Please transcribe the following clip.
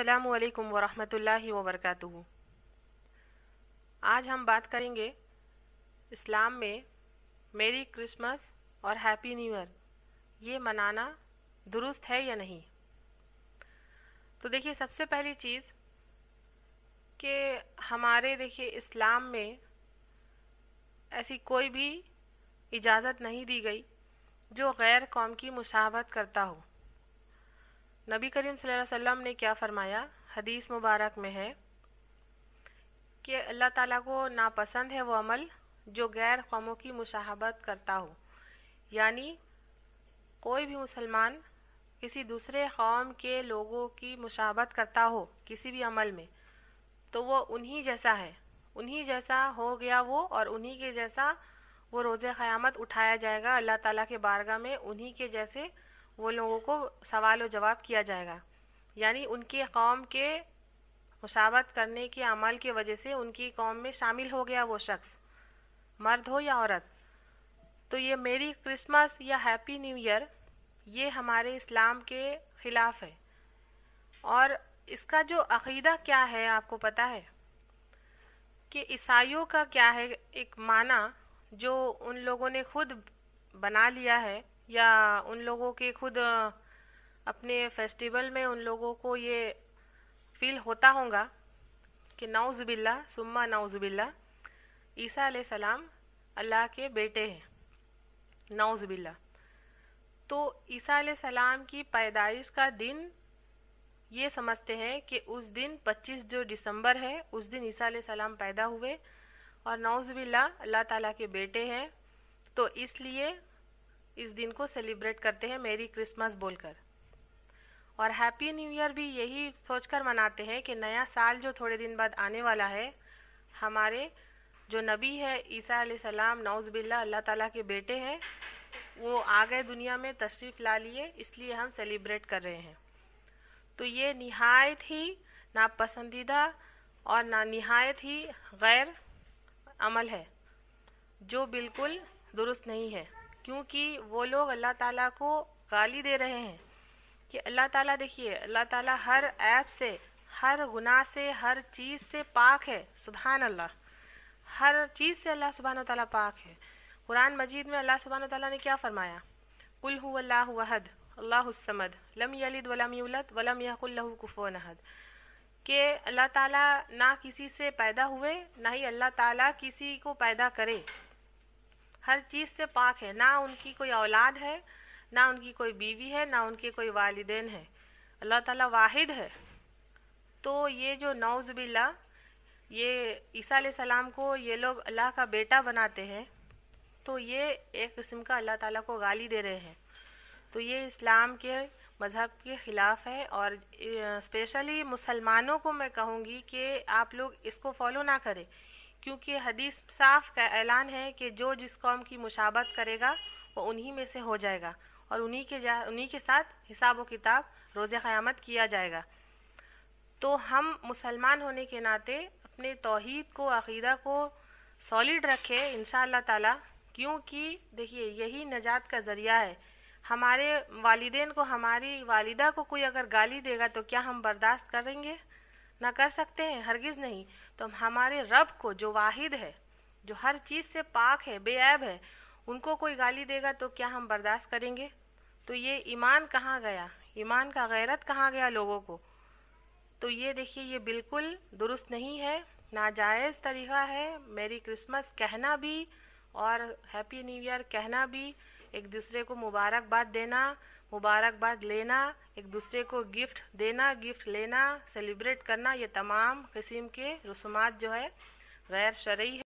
अल्लाम वरहमतुल्लाहि वबरकातुहु आज हम बात करेंगे इस्लाम में मेरी क्रिसमस और हैप्पी न्यू ईयर ये मनाना दुरुस्त है या नहीं तो देखिए सबसे पहली चीज़ कि हमारे देखिए इस्लाम में ऐसी कोई भी इजाज़त नहीं दी गई जो गैर कौम की मुशावत करता हो नबी करीम वसल्लम ने क्या फ़रमाया हदीस मुबारक में है कि अल्लाह ताला को नापसंद है वो अमल जो गैर कौमों की मुशाहबत करता हो यानी कोई भी मुसलमान किसी दूसरे कौम के लोगों की मुशाहबत करता हो किसी भी अमल में तो वो उन्हीं जैसा है उन्हीं जैसा हो गया वो और उन्हीं के जैसा वो रोज़े क़यामत उठाया जाएगा अल्लाह ताला के बारगाह में उन्हीं के जैसे वो लोगों को सवाल व जवाब किया जाएगा यानी उनकी कौम के मुशावत करने के अमल की वजह से उनकी कौम में शामिल हो गया वो शख्स मर्द हो या औरत तो ये मेरी क्रिसमस या हैप्पी न्यू ईयर ये हमारे इस्लाम के ख़िलाफ़ है और इसका जो अकीदा क्या है आपको पता है कि ईसाइयों का क्या है एक माना जो उन लोगों ने खुद बना लिया है या उन लोगों के खुद अपने फेस्टिवल में उन लोगों को ये फील होता होगा कि नाउज़बिल्ला सुम्मा नाउज़बिल्ला ईसा सलाम अल्लाह के बेटे हैं नाउज़बिल्ला तो ईसा सलाम की पैदाइश का दिन ये समझते हैं कि उस दिन 25 जो दिसंबर है उस दिन ईसा सलाम पैदा हुए और नाउज़बिल्ला अल्लाह ताला के बेटे हैं तो इसलिए इस दिन को सेलिब्रेट करते हैं मेरी क्रिसमस बोलकर और हैप्पी न्यू ईयर भी यही सोचकर मनाते हैं कि नया साल जो थोड़े दिन बाद आने वाला है हमारे जो नबी है ईसा सलाम नौज़बिल्ला अल्लाह ताला के बेटे हैं वो आ गए दुनिया में तशरीफ़ ला लिए इसलिए हम सेलिब्रेट कर रहे हैं तो ये नहायत ही नापसंदीदा और ना नहायत ही गैर अमल है जो बिल्कुल दुरुस्त नहीं है क्योंकि वो लोग अल्लाह ताला को गाली दे रहे हैं कि अल्लाह ताला देखिए अल्लाह ताला हर ऐप से हर गुनाह से हर चीज़ से पाक है सुबहान अल्लाह हर चीज़ से अल्लाह सुबहान ताला पाक है कुरान मजीद में अल्लाह सुबहान ताला ने क्या फरमाया कुल हु अल्लाह वहद अल्लाहमद लम यलिद वलम यूलत वलम यकुल्लहु कुफोन अहद के अल्लाह ताला ना किसी से पैदा हुए ना ही अल्लाह ताला किसी को पैदा करे हर चीज़ से पाक है ना उनकी कोई औलाद है ना उनकी कोई बीवी है ना उनके कोई वालदेन है अल्लाह ताला वाहिद है तो ये जो नौज़बिल्ला ये ईसा सलाम को ये लोग अल्लाह का बेटा बनाते हैं तो ये एक किस्म का अल्लाह ताला को गाली दे रहे हैं तो ये इस्लाम के मज़हब के ख़िलाफ़ है और स्पेशली मुसलमानों को मैं कहूँगी कि आप लोग इसको फॉलो ना करें क्योंकि हदीस साफ का ऐलान है कि जो जिस कौम की मुशाबत करेगा वो उन्हीं में से हो जाएगा और उन्हीं के जा उन्हीं के साथ हिसाब व किताब रोज़ क़्यामत किया जाएगा तो हम मुसलमान होने के नाते अपने तोहद को अकीदा को सॉलिड रखें इन ताला क्योंकि देखिए यही नजात का ज़रिया है हमारे वालदेन को हमारी वालदा को कोई अगर गाली देगा तो क्या हम बर्दाश्त करेंगे ना कर सकते हैं हरगिज़ नहीं तो हम हमारे रब को जो वाहिद है जो हर चीज़ से पाक है बेऐब है उनको कोई गाली देगा तो क्या हम बर्दाश्त करेंगे तो ये ईमान कहाँ गया ईमान का गैरत कहाँ गया लोगों को तो ये देखिए ये बिल्कुल दुरुस्त नहीं है नाजायज़ तरीक़ा है मेरी क्रिसमस कहना भी और हैप्पी न्यू ईयर कहना भी एक दूसरे को मुबारकबाद देना मुबारकबाद लेना एक दूसरे को गिफ्ट देना गिफ्ट लेना सेलिब्रेट करना ये तमाम किस्म के रसूमात जो है गैर शर्य है